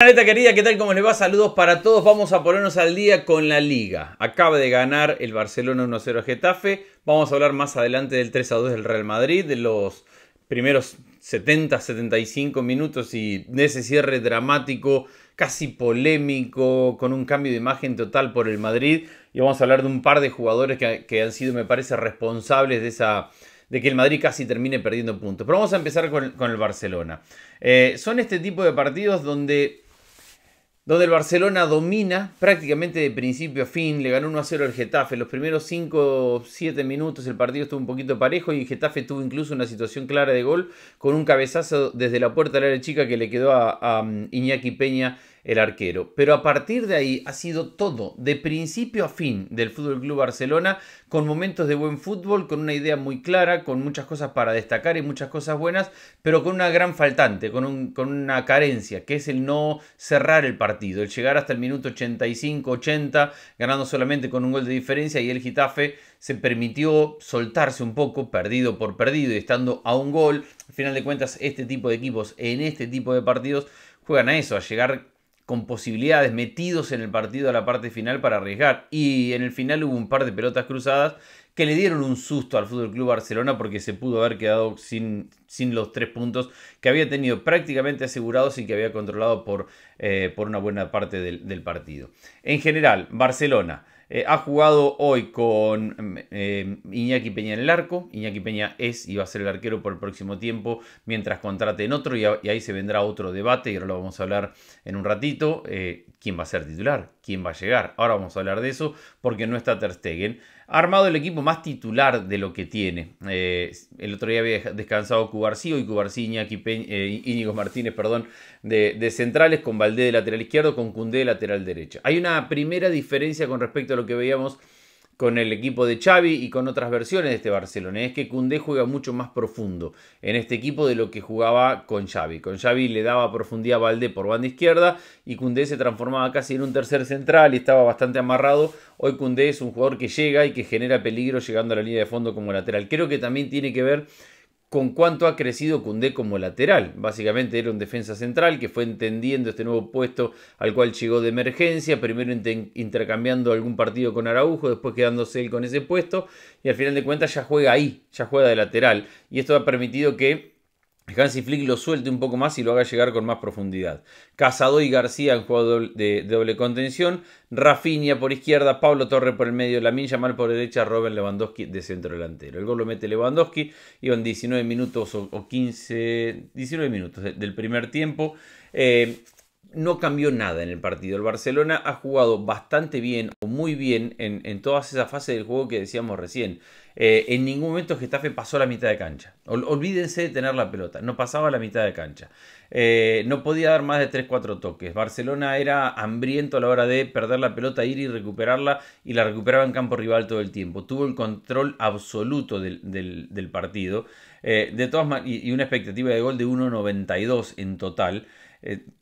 Planeta querida, ¿qué tal? ¿Cómo les va? Saludos para todos. Vamos a ponernos al día con la liga. Acaba de ganar el Barcelona 1-0 a Getafe. Vamos a hablar más adelante del 3-2 del Real Madrid, de los primeros 70, 75 minutos y de ese cierre dramático, casi polémico, con un cambio de imagen total por el Madrid. Y vamos a hablar de un par de jugadores que, han sido, me parece, responsables de esa de que el Madrid casi termine perdiendo puntos. Pero vamos a empezar con, el Barcelona. Eh, son este tipo de partidos donde donde el Barcelona domina prácticamente de principio a fin, le ganó 1 a 0 al Getafe. Los primeros 5 o 7 minutos el partido estuvo un poquito parejo y Getafe tuvo incluso una situación clara de gol con un cabezazo desde la puerta del área chica que le quedó a mm, Iñaki Peña el arquero. Pero a partir de ahí ha sido todo, de principio a fin, del Fútbol Club Barcelona, con momentos de buen fútbol, con una idea muy clara, con muchas cosas para destacar y muchas cosas buenas, pero con una gran faltante, con, con una carencia, que es el no cerrar el partido, el llegar hasta el minuto 85-80, ganando solamente con un gol de diferencia y el Gitafe se permitió soltarse un poco, perdido por perdido y estando a un gol. Al final de cuentas, este tipo de equipos en este tipo de partidos juegan a eso, a llegar con posibilidades, metidos en el partido a la parte final para arriesgar. Y en el final hubo un par de pelotas cruzadas que le dieron un susto al Fútbol Club Barcelona porque se pudo haber quedado sin, los tres puntos que había tenido prácticamente asegurados y que había controlado por, eh, por una buena parte del partido. En general, Barcelona. Eh, ha jugado hoy con eh, Iñaki Peña en el arco. Iñaki Peña es y va a ser el arquero por el próximo tiempo mientras en otro y, ahí se vendrá otro debate y ahora lo vamos a hablar en un ratito. Eh, ¿Quién va a ser titular? quién va a llegar. Ahora vamos a hablar de eso porque no está Ter Ha armado el equipo más titular de lo que tiene. Eh, el otro día había descansado Cubarcillo y Cubarcí, y eh, Íñigo Martínez, perdón, de, centrales, con Valdé de lateral izquierdo, con Cundé de lateral derecho. Hay una primera diferencia con respecto a lo que veíamos con el equipo de Xavi y con otras versiones de este Barcelona. Es que Cundé juega mucho más profundo en este equipo de lo que jugaba con Xavi. Con Xavi le daba profundidad a Valdé por banda izquierda y Cundé se transformaba casi en un tercer central y estaba bastante amarrado. Hoy Cundé es un jugador que llega y que genera peligro llegando a la línea de fondo como lateral. Creo que también tiene que ver con cuánto ha crecido Cundé como lateral. Básicamente era un defensa central que fue entendiendo este nuevo puesto al cual llegó de emergencia, primero intercambiando algún partido con Araujo, después quedándose él con ese puesto y al final de cuentas ya juega ahí, ya juega de lateral. Y esto ha permitido que Hansi Flick lo suelte un poco más y lo haga llegar con más profundidad. Casado y García en juego de doble contención. Rafinha por izquierda, Pablo Torre por el medio, Lamilla mal por derecha, Robert Lewandowski de centro delantero. El gol lo mete Lewandowski. Iban 19 minutos o 15, 19 minutos del primer tiempo. Eh, no cambió nada en el partido. El Barcelona ha jugado bastante bien o muy bien en, en todas esas fases del juego que decíamos recién. Eh, en ningún momento Getafe pasó la mitad de cancha. olvídense de tener la pelota, no pasaba la mitad de cancha. Eh, no podía dar más de 3-4 toques. Barcelona era hambriento a la hora de perder la pelota, ir y recuperarla y la recuperaba en campo rival todo el tiempo. Tuvo el control absoluto del, partido. Eh, de todas y, una expectativa de gol de 1.92 en total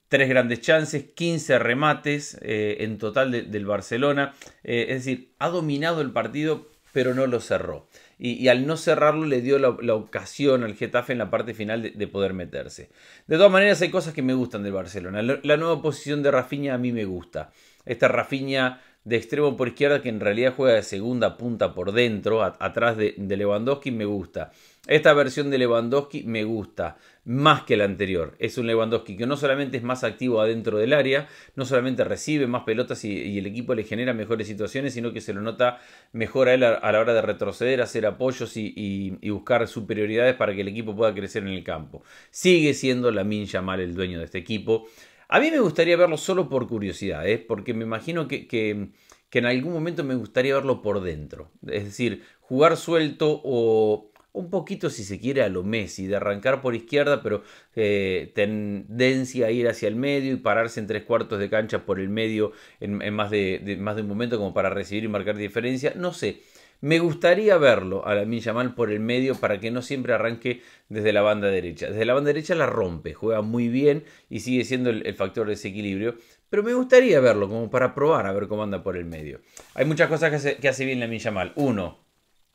tres grandes chances, 15 remates eh, en total del Barcelona. Eh, es decir, ha dominado el partido, pero no lo cerró. Y, al no cerrarlo le dio la, ocasión al Getafe en la parte final de, poder meterse. De todas maneras, hay cosas que me gustan del Barcelona. La, nueva posición de Rafinha a mí me gusta. Esta Rafinha de extremo por izquierda que en realidad juega de segunda punta por dentro, atrás de, de, Lewandowski, me gusta. Esta versión de Lewandowski me gusta más que el anterior. Es un Lewandowski que no solamente es más activo adentro del área, no solamente recibe más pelotas y, el equipo le genera mejores situaciones, sino que se lo nota mejor a él a, la hora de retroceder, hacer apoyos y, buscar superioridades para que el equipo pueda crecer en el campo. Sigue siendo la Minja Mal el dueño de este equipo. A mí me gustaría verlo solo por curiosidad, ¿eh? porque me imagino que en algún momento me gustaría verlo por dentro. Es decir, jugar suelto o un poquito, si se quiere, a lo Messi, de arrancar por izquierda, pero eh, tendencia a ir hacia el medio y pararse en tres cuartos de cancha por el medio en, más, de, más de un momento como para recibir y marcar diferencia. No sé. Me gustaría verlo a la Yamal por el medio para que no siempre arranque desde la banda derecha. Desde la banda derecha la rompe, juega muy bien y sigue siendo el, factor de desequilibrio. Pero me gustaría verlo como para probar a ver cómo anda por el medio. Hay muchas cosas que hace, bien la Yamal. Uno,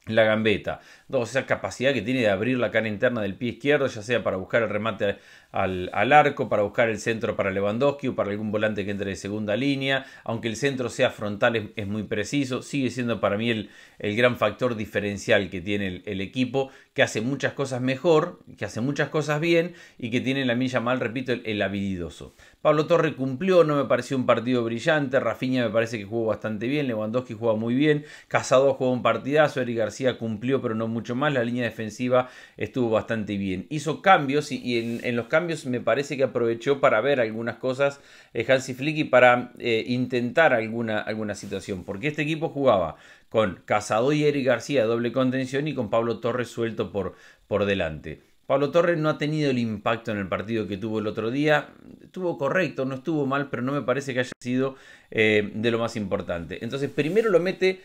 la gambeta. Dos, esa capacidad que tiene de abrir la cara interna del pie izquierdo, ya sea para buscar el remate al, arco, para buscar el centro para Lewandowski o para algún volante que entre de segunda línea. Aunque el centro sea frontal es, muy preciso, sigue siendo para mí el, gran factor diferencial que tiene el, equipo, que hace muchas cosas mejor, que hace muchas cosas bien y que tiene la milla mal, repito, el, el habilidoso. Pablo Torres cumplió, no me pareció un partido brillante. Rafinha me parece que jugó bastante bien. Lewandowski jugó muy bien. Casado jugó un partidazo. Eric García cumplió, pero no mucho más. La línea defensiva estuvo bastante bien. Hizo cambios y, en, los cambios me parece que aprovechó para ver algunas cosas eh, Hansi Flick y para eh, intentar alguna, alguna situación. Porque este equipo jugaba con Casado y Eric García doble contención y con Pablo Torres suelto por, por delante. Pablo Torres no ha tenido el impacto en el partido que tuvo el otro día. Estuvo correcto, no estuvo mal, pero no me parece que haya sido eh, de lo más importante. Entonces, primero lo mete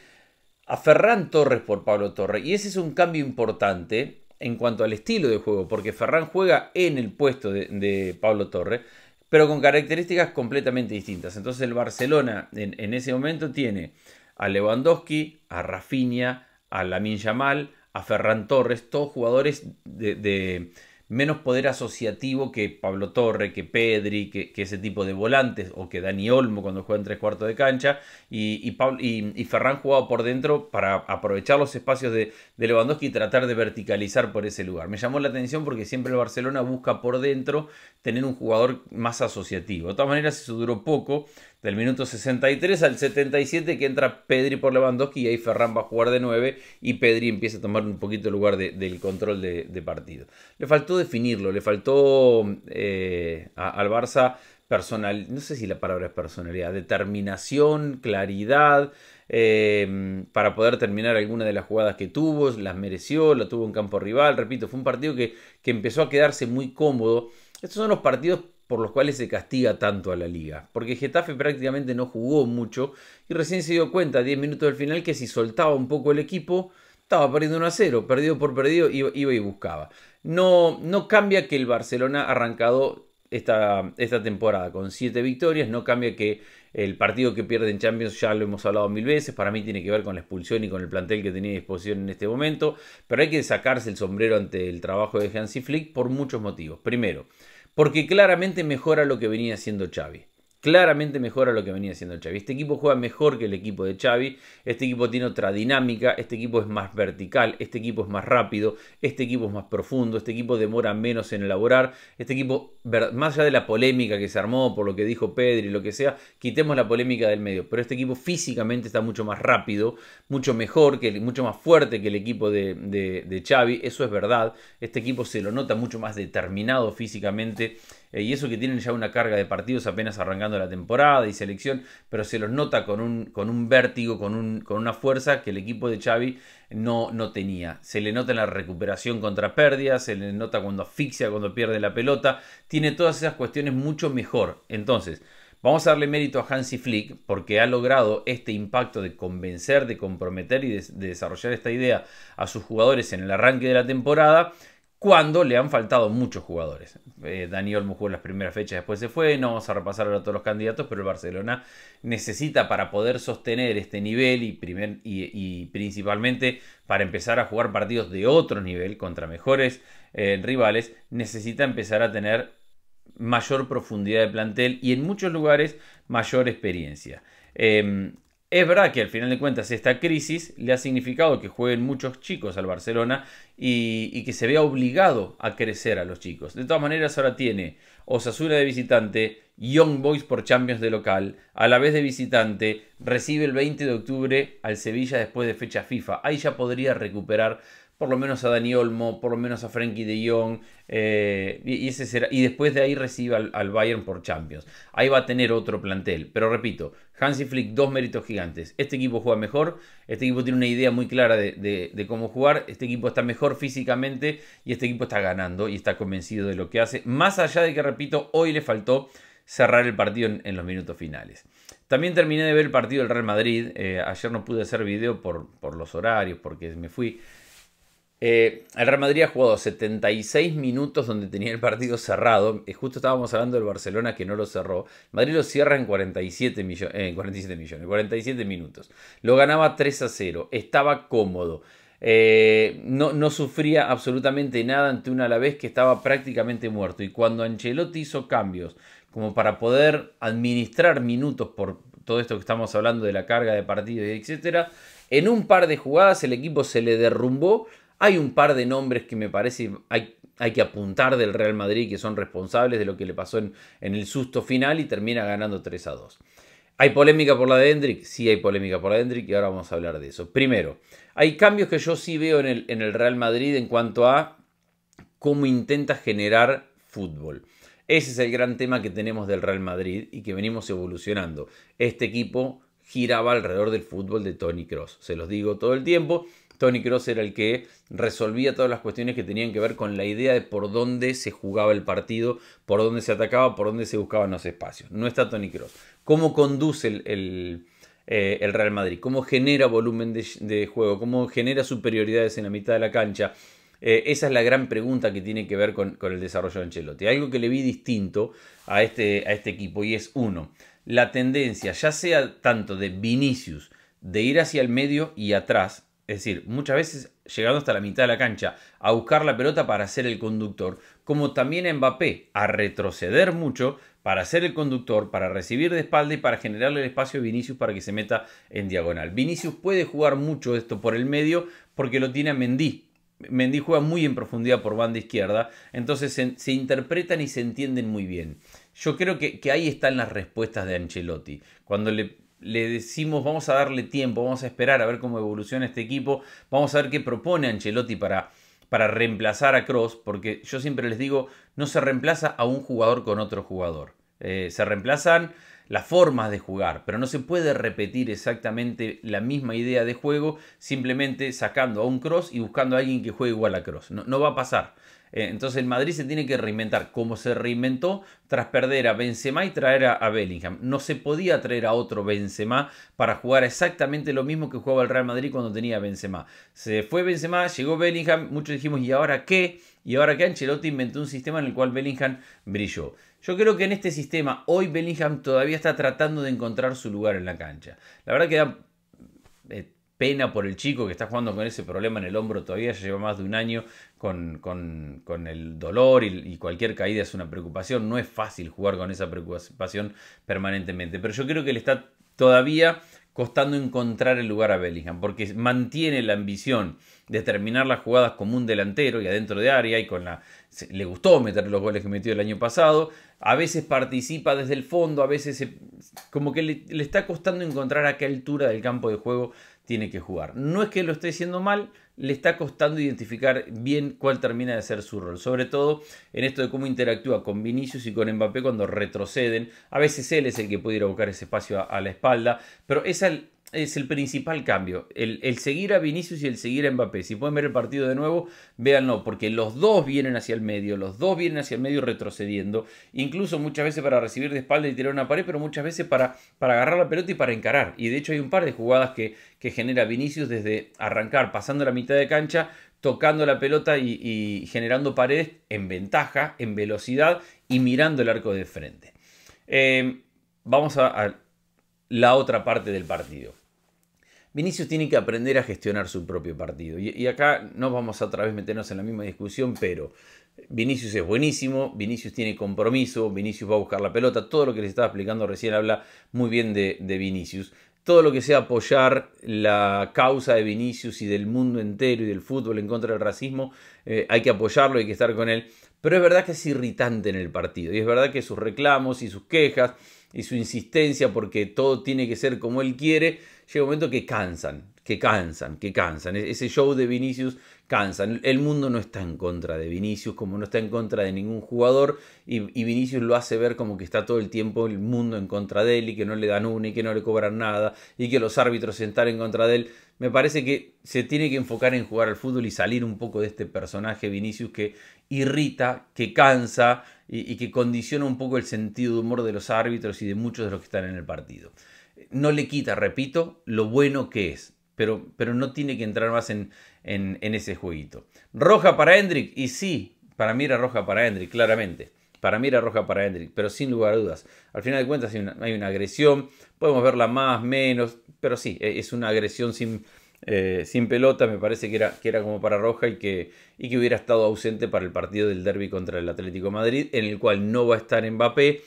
a Ferran Torres por Pablo Torres. Y ese es un cambio importante en cuanto al estilo de juego, porque Ferran juega en el puesto de, Pablo Torres, pero con características completamente distintas. Entonces el Barcelona en, ese momento tiene a Lewandowski, a Rafinha, a Lamin Yamal, a Ferran Torres, todos jugadores de, menos poder asociativo que Pablo Torre, que Pedri, que, ese tipo de volantes, o que Dani Olmo cuando juega en tres cuartos de cancha, y, y, Ferran jugaba por dentro para aprovechar los espacios de, de, Lewandowski y tratar de verticalizar por ese lugar. Me llamó la atención porque siempre el Barcelona busca por dentro tener un jugador más asociativo. De todas maneras, eso duró poco del minuto 63 al 77 que entra Pedri por Lewandowski y ahí Ferran va a jugar de 9 y Pedri empieza a tomar un poquito el lugar del control de, partido. Le faltó definirlo, le faltó eh, al Barça personal, no sé si la palabra es personalidad, determinación, claridad, eh, para poder terminar alguna de las jugadas que tuvo, las mereció, la tuvo en campo rival, repito, fue un partido que, que empezó a quedarse muy cómodo. Estos son los partidos por los cuales se castiga tanto a la liga. Porque Getafe prácticamente no jugó mucho y recién se dio cuenta, 10 minutos del final, que si soltaba un poco el equipo, estaba perdiendo 1 a 0, perdido por perdido, iba, y buscaba. No, no cambia que el Barcelona ha arrancado esta, esta temporada con 7 victorias, no cambia que el partido que pierde en Champions ya lo hemos hablado mil veces, para mí tiene que ver con la expulsión y con el plantel que tenía a disposición en este momento, pero hay que sacarse el sombrero ante el trabajo de Hansi Flick por muchos motivos. Primero, porque claramente mejora lo que venía haciendo Xavi claramente mejora lo que venía haciendo el Xavi. Este equipo juega mejor que el equipo de Xavi, este equipo tiene otra dinámica, este equipo es más vertical, este equipo es más rápido, este equipo es más profundo, este equipo demora menos en elaborar, este equipo, más allá de la polémica que se armó por lo que dijo Pedri, lo que sea, quitemos la polémica del medio, pero este equipo físicamente está mucho más rápido, mucho mejor, que, mucho más fuerte que el equipo de, de, de Xavi, eso es verdad, este equipo se lo nota mucho más determinado físicamente, eh, y eso que tienen ya una carga de partidos apenas arrancando la temporada y selección, pero se los nota con un, con un vértigo, con, un, con una fuerza que el equipo de Xavi no, no tenía. Se le nota en la recuperación contra pérdidas, se le nota cuando asfixia, cuando pierde la pelota, tiene todas esas cuestiones mucho mejor. Entonces, Vamos a darle mérito a Hansi Flick porque ha logrado este impacto de convencer, de comprometer y de, desarrollar esta idea a sus jugadores en el arranque de la temporada cuando le han faltado muchos jugadores. Daniel eh, Dani Olmo jugó las primeras fechas, después se fue, no vamos a repasar ahora todos los candidatos, pero el Barcelona necesita para poder sostener este nivel y, primer, y, principalmente para empezar a jugar partidos de otro nivel contra mejores eh, rivales, necesita empezar a tener mayor profundidad de plantel y en muchos lugares mayor experiencia. Em, es verdad que al final de cuentas esta crisis le ha significado que jueguen muchos chicos al Barcelona y, que se vea obligado a crecer a los chicos. De todas maneras ahora tiene Osasuna de visitante, Young Boys por Champions de local, a la vez de visitante, recibe el 20 de octubre al Sevilla después de fecha FIFA. Ahí ya podría recuperar por lo menos a Dani Olmo, por lo menos a Frankie de Jong, eh, y, ese será, y después de ahí reciba al, Bayern por Champions. Ahí va a tener otro plantel, pero repito, Hansi Flick, dos méritos gigantes. Este equipo juega mejor, este equipo tiene una idea muy clara de, cómo jugar, este equipo está mejor físicamente y este equipo está ganando y está convencido de lo que hace, más allá de que, repito, hoy le faltó cerrar el partido en, los minutos finales. También terminé de ver el partido del Real Madrid, eh, ayer no pude hacer video por los horarios, porque me fui eh, el Real Madrid ha jugado 76 minutos donde tenía el partido cerrado. Eh, justo estábamos hablando del Barcelona que no lo cerró. Madrid lo cierra en 47, millones, 47 minutos. Lo ganaba 3 a 0. Estaba cómodo. Eh, no, no, sufría absolutamente nada ante un Alavés que estaba prácticamente muerto. Y cuando Ancelotti hizo cambios como para poder administrar minutos por todo esto que estamos hablando de la carga de partido etc etcétera, en un par de jugadas el equipo se le derrumbó hay un par de nombres que me parece hay, hay que apuntar del Real Madrid que son responsables de lo que le pasó en, el susto final y termina ganando 3 a 2. ¿Hay polémica por la de Hendrick? Sí, hay polémica por la de Hendrick y ahora vamos a hablar de eso. Primero, hay cambios que yo sí veo en el, en el Real Madrid en cuanto a cómo intenta generar fútbol. Ese es el gran tema que tenemos del Real Madrid y que venimos evolucionando. Este equipo giraba alrededor del fútbol de Tony Cross. Se los digo todo el tiempo. Tony Cross era el que resolvía todas las cuestiones que tenían que ver con la idea de por dónde se jugaba el partido, por dónde se atacaba, por dónde se buscaban los espacios. No está Tony Cross. ¿Cómo conduce el, eh, Real Madrid? ¿Cómo genera volumen de, juego? ¿Cómo genera superioridades en la mitad de la cancha? Eh, esa es la gran pregunta que tiene que ver con, el desarrollo de Ancelotti. Algo que le vi distinto este, a este equipo y es uno, la tendencia, ya sea tanto de Vinicius, de ir hacia el medio y atrás, es decir, muchas veces llegando hasta la mitad de la cancha a buscar la pelota para ser el conductor, como también a Mbappé a retroceder mucho para ser el conductor, para recibir de espalda y para generarle el espacio a Vinicius para que se meta en diagonal. Vinicius puede jugar mucho esto por el medio porque lo tiene a Mendy. Mendy juega muy en profundidad por banda izquierda, entonces se, interpretan y se entienden muy bien. Yo creo que, que ahí están las respuestas de Ancelotti. Cuando le le decimos vamos a darle tiempo, vamos a esperar a ver cómo evoluciona este equipo, vamos a ver qué propone Ancelotti para, para reemplazar a Cross, porque yo siempre les digo, no se reemplaza a un jugador con otro jugador, eh, se reemplazan las formas de jugar, pero no se puede repetir exactamente la misma idea de juego simplemente sacando a un Cross y buscando a alguien que juegue igual a Cross, no va a pasar. Eh, entonces el Madrid se tiene que reinventar, como se reinventó tras perder a Benzema y traer a, Bellingham. No se podía traer a otro Benzema para jugar exactamente lo mismo que jugaba el Real Madrid cuando tenía Benzema. Se fue Benzema, llegó Bellingham, muchos dijimos, ¿y ahora qué? Y ahora que Ancelotti inventó un sistema en el cual Bellingham brilló. Yo creo que en este sistema hoy Bellingham todavía está tratando de encontrar su lugar en la cancha. La verdad que da eh, pena por el chico que está jugando con ese problema en el hombro todavía, ya lleva más de un año con, con, el dolor y, y, cualquier caída es una preocupación, no es fácil jugar con esa preocupación permanentemente, pero yo creo que le está todavía costando encontrar el lugar a Bellingham, porque mantiene la ambición de terminar las jugadas como un delantero y adentro de área y con la le gustó meter los goles que metió el año pasado, a veces participa desde el fondo, a veces como que le, está costando encontrar a qué altura del campo de juego tiene que jugar. No es que lo esté haciendo mal, le está costando identificar bien cuál termina de ser su rol, sobre todo en esto de cómo interactúa con Vinicius y con Mbappé cuando retroceden. A veces él es el que puede ir a buscar ese espacio a, la espalda, pero esa es el principal cambio. El, seguir a Vinicius y el seguir a Mbappé. Si pueden ver el partido de nuevo, véanlo, porque los dos vienen hacia el medio, los dos vienen hacia el medio retrocediendo, incluso muchas veces para recibir de espalda y tirar una pared, pero muchas veces para, para agarrar la pelota y para encarar. Y de hecho hay un par de jugadas que, genera Vinicius desde arrancar, pasando la mitad de cancha, tocando la pelota y, generando paredes en ventaja, en velocidad y mirando el arco de frente. Eh, vamos a la otra parte del partido. Vinicius tiene que aprender a gestionar su propio partido. Y, acá no vamos a otra vez meternos en la misma discusión, pero Vinicius es buenísimo, Vinicius tiene compromiso, Vinicius va a buscar la pelota, todo lo que les estaba explicando recién habla muy bien de, Vinicius todo lo que sea apoyar la causa de Vinicius y del mundo entero y del fútbol en contra del racismo, eh, hay que apoyarlo, hay que estar con él. Pero es verdad que es irritante en el partido y es verdad que sus reclamos y sus quejas y su insistencia porque todo tiene que ser como él quiere, llega un momento que cansan que cansan, que cansan. E-, ese show de Vinicius cansa. El mundo no está en contra de Vinicius, como no está en contra de ningún jugador, y, Vinicius lo hace ver como que está todo el tiempo el mundo en contra de él, y que no le dan una, y que no le cobran nada, y que los árbitros están en contra de él. Me parece que se tiene que enfocar en jugar al fútbol y salir un poco de este personaje Vinicius que irrita, que cansa y, y que condiciona un poco el sentido de humor de los árbitros y de muchos de los que están en el partido. No le quita, repito, lo bueno que es, pero, pero no tiene que entrar más en, en, ese jueguito. Roja para Hendrick, y sí, para mí era roja para Hendrik. claramente. Para mí era roja para Hendrik. pero sin lugar a dudas. Al final de cuentas hay una, agresión, podemos verla más, menos, pero sí, e, es una agresión sin, eh, sin pelota, me parece que era, que era como para Roja y que, y que, hubiera estado ausente para el partido del derby contra el Atlético Madrid, en el cual no va a estar Mbappé.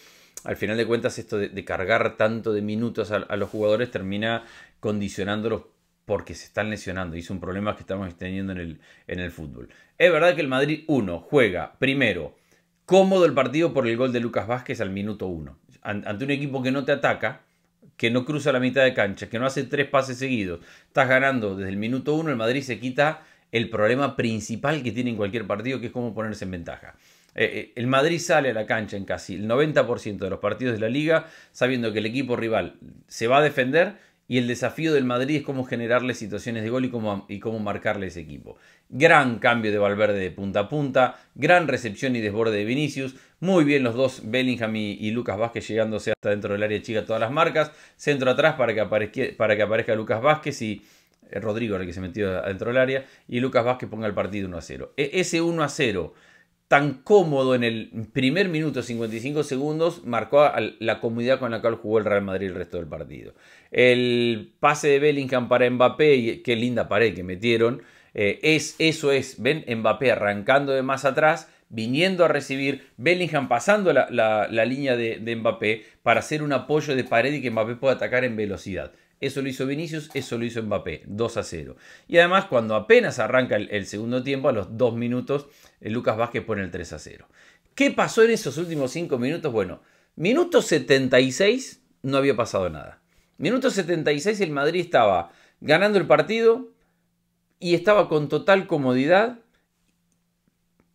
Al final de cuentas, esto de, cargar tanto de minutos a, a los jugadores termina condicionándolos porque se están lesionando y es un problema que estamos teniendo en el, fútbol. Es verdad que el Madrid 1 juega primero cómodo el partido por el gol de Lucas Vázquez al minuto 1. Ante un equipo que no te ataca, que no cruza la mitad de cancha, que no hace tres pases seguidos, estás ganando desde el minuto 1, el Madrid se quita el problema principal que tiene en cualquier partido, que es cómo ponerse en ventaja. Eh, eh, el Madrid sale a la cancha en casi el 90% de los partidos de la liga sabiendo que el equipo rival se va a defender y el desafío del Madrid es cómo generarle situaciones de gol y cómo, y cómo marcarle ese equipo. Gran cambio de Valverde de punta a punta, gran recepción y desborde de Vinicius. Muy bien los dos, Bellingham y, Lucas Vázquez, llegándose hasta dentro del área chica todas las marcas. Centro atrás para que, aparezca, para que aparezca Lucas Vázquez y eh, Rodrigo, el que se metió dentro del área. Y Lucas Vázquez ponga el partido 1 a 0. E-, ese 1 a 0 tan cómodo en el primer minuto 55 segundos marcó la comodidad con la cual jugó el Real Madrid el resto del partido. El pase de Bellingham para Mbappé, qué linda pared que metieron, eh, es, eso es, ven Mbappé arrancando de más atrás, viniendo a recibir, Bellingham pasando la, línea de, de Mbappé para hacer un apoyo de pared y que Mbappé pueda atacar en velocidad. Eso lo hizo Vinicius, eso lo hizo Mbappé, 2 a 0. Y además, cuando apenas arranca el, segundo tiempo, a los 2 minutos, eh, Lucas Vázquez pone el 3 a 0. ¿Qué pasó en esos últimos 5 minutos? Bueno, minuto 76 no había pasado nada. Minuto 76 el Madrid estaba ganando el partido y estaba con total comodidad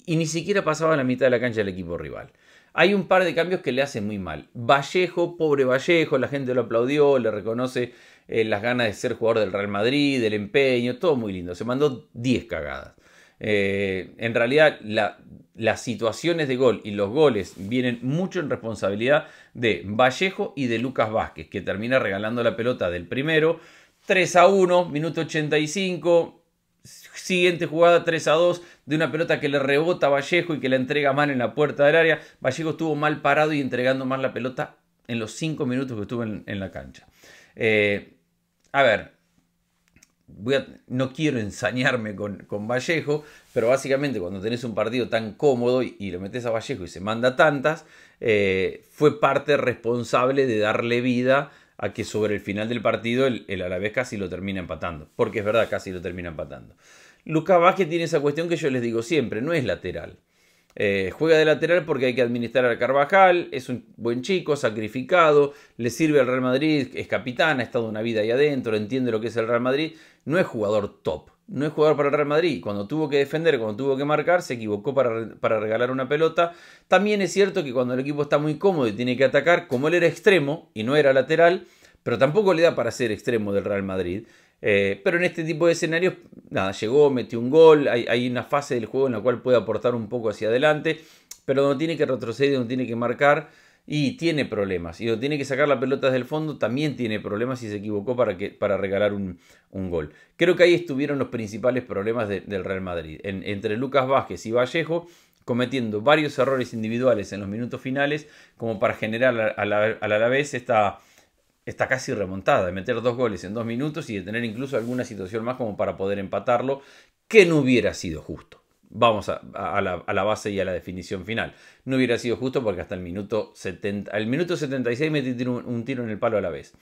y ni siquiera pasaba la mitad de la cancha del equipo rival hay un par de cambios que le hacen muy mal. Vallejo, pobre Vallejo, la gente lo aplaudió, le reconoce eh, las ganas de ser jugador del Real Madrid, del empeño, todo muy lindo. Se mandó 10 cagadas. Eh, en realidad, las situaciones de gol y los goles vienen mucho en responsabilidad de Vallejo y de Lucas Vázquez, que termina regalando la pelota del primero. 3 a 1, minuto 85 Siguiente jugada 3 a 2 de una pelota que le rebota a Vallejo y que la entrega mal en la puerta del área. Vallejo estuvo mal parado y entregando mal la pelota en los 5 minutos que estuvo en, la cancha. Eh, a ver, no quiero ensañarme con, con, Vallejo, pero básicamente cuando tenés un partido tan cómodo y, le lo metes a Vallejo y se manda tantas, eh, fue parte responsable de darle vida a que sobre el final del partido el, el casi lo termina empatando. Porque es verdad, casi lo termina empatando. Lucas Vázquez tiene esa cuestión que yo les digo siempre, no es lateral. Eh, juega de lateral porque hay que administrar al Carvajal, es un buen chico, sacrificado, le sirve al Real Madrid, es capitán, ha estado una vida ahí adentro, entiende lo que es el Real Madrid, no es jugador top no es jugador para el Real Madrid. Cuando tuvo que defender, cuando tuvo que marcar, se equivocó para, para, regalar una pelota. También es cierto que cuando el equipo está muy cómodo y tiene que atacar, como él era extremo y no era lateral, pero tampoco le da para ser extremo del Real Madrid. Eh, pero en este tipo de escenarios, nada, llegó, metió un gol, hay, hay una fase del juego en la cual puede aportar un poco hacia adelante, pero no tiene que retroceder, no tiene que marcar, y tiene problemas. Y lo tiene que sacar la pelota desde el fondo, también tiene problemas y se equivocó para, que, para regalar un, gol. Creo que ahí estuvieron los principales problemas del Real Madrid. entre Lucas Vázquez y Vallejo, cometiendo varios errores individuales en los minutos finales, como para generar a la, vez esta casi remontada, de meter dos goles en dos minutos y de tener incluso alguna situación más como para poder empatarlo, que no hubiera sido justo vamos a, la, base y a la definición final. No hubiera sido justo porque hasta el minuto, 70, el minuto 76 metí un, un tiro en el palo a la vez.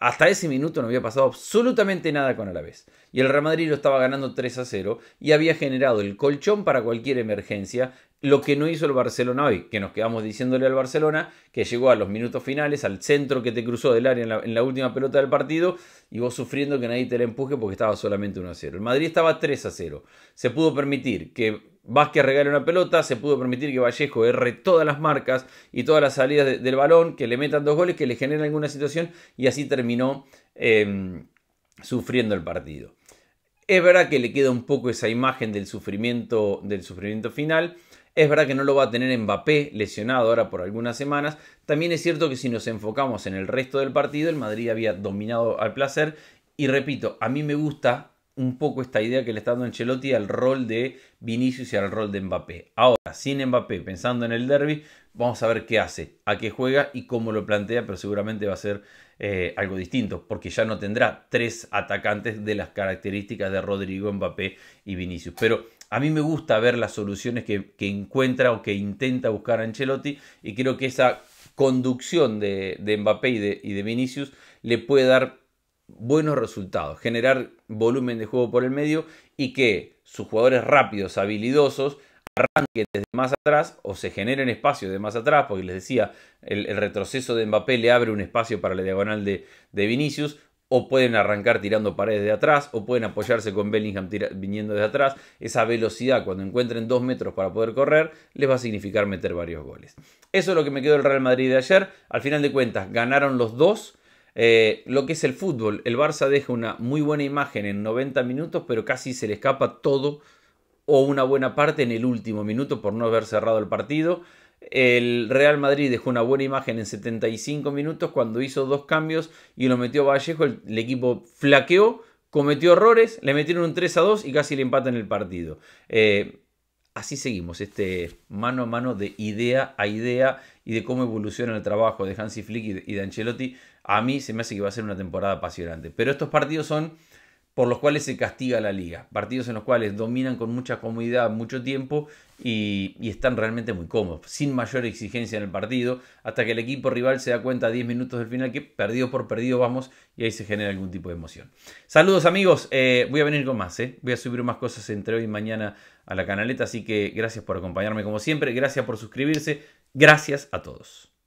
Hasta ese minuto no había pasado absolutamente nada con Alavés. Y el Real Madrid lo estaba ganando 3 a 0 y había generado el colchón para cualquier emergencia lo que no hizo el Barcelona hoy, que nos quedamos diciéndole al Barcelona, que llegó a los minutos finales, al centro que te cruzó del área en la, última pelota del partido, y vos sufriendo que nadie te la empuje porque estaba solamente 1 a 0. El Madrid estaba 3 a 0. Se pudo permitir que Vázquez regale una pelota, se pudo permitir que Vallejo erre todas las marcas y todas las salidas del balón, que le metan dos goles, que le generen alguna situación, y así terminó em, sufriendo el partido. Es verdad que le queda un poco esa imagen del sufrimiento, del sufrimiento final es verdad que no lo va a tener Mbappé lesionado ahora por algunas semanas. También es cierto que si nos enfocamos en el resto del partido, el Madrid había dominado al placer. Y repito, a mí me gusta un poco esta idea que le está dando Ancelotti al rol de Vinicius y al rol de Mbappé. Ahora, sin Mbappé, pensando en el derby, vamos a ver qué hace, a qué juega y cómo lo plantea, pero seguramente va a ser eh, algo distinto, porque ya no tendrá tres atacantes de las características de Rodrigo, Mbappé y Vinicius. Pero a mí me gusta ver las soluciones que, encuentra o que intenta buscar Ancelotti y creo que esa conducción de, Mbappé y de, Vinicius le puede dar buenos resultados, generar volumen de juego por el medio y que sus jugadores rápidos, habilidosos, arranquen desde más atrás o se generen espacios de más atrás, porque les decía, el, retroceso de Mbappé le abre un espacio para la diagonal de, de Vinicius, o pueden arrancar tirando paredes de atrás, o pueden apoyarse con Bellingham viniendo desde atrás. Esa velocidad, cuando encuentren dos metros para poder correr, les va a significar meter varios goles. Eso es lo que me quedó el Real Madrid de ayer. Al final de cuentas, ganaron los dos. Eh, lo que es el fútbol, el Barça deja una muy buena imagen en 90 minutos, pero casi se le escapa todo o una buena parte en el último minuto por no haber cerrado el partido. El Real Madrid dejó una buena imagen en 75 minutos cuando hizo dos cambios y lo metió Vallejo. El, equipo flaqueó, cometió errores, le metieron un 3 a 2 y casi le empatan el partido. Eh, así seguimos, este mano a mano de idea a idea y de cómo evoluciona el trabajo de Hansi Flick y de Ancelotti. A mí se me hace que va a ser una temporada apasionante. Pero estos partidos son por los cuales se castiga la liga. Partidos en los cuales dominan con mucha comodidad mucho tiempo y, están realmente muy cómodos, sin mayor exigencia en el partido, hasta que el equipo rival se da cuenta a 10 minutos del final que perdido por perdido vamos y ahí se genera algún tipo de emoción. Saludos amigos, eh, voy a venir con más, eh. voy a subir más cosas entre hoy y mañana a la canaleta, así que gracias por acompañarme como siempre, gracias por suscribirse, gracias a todos.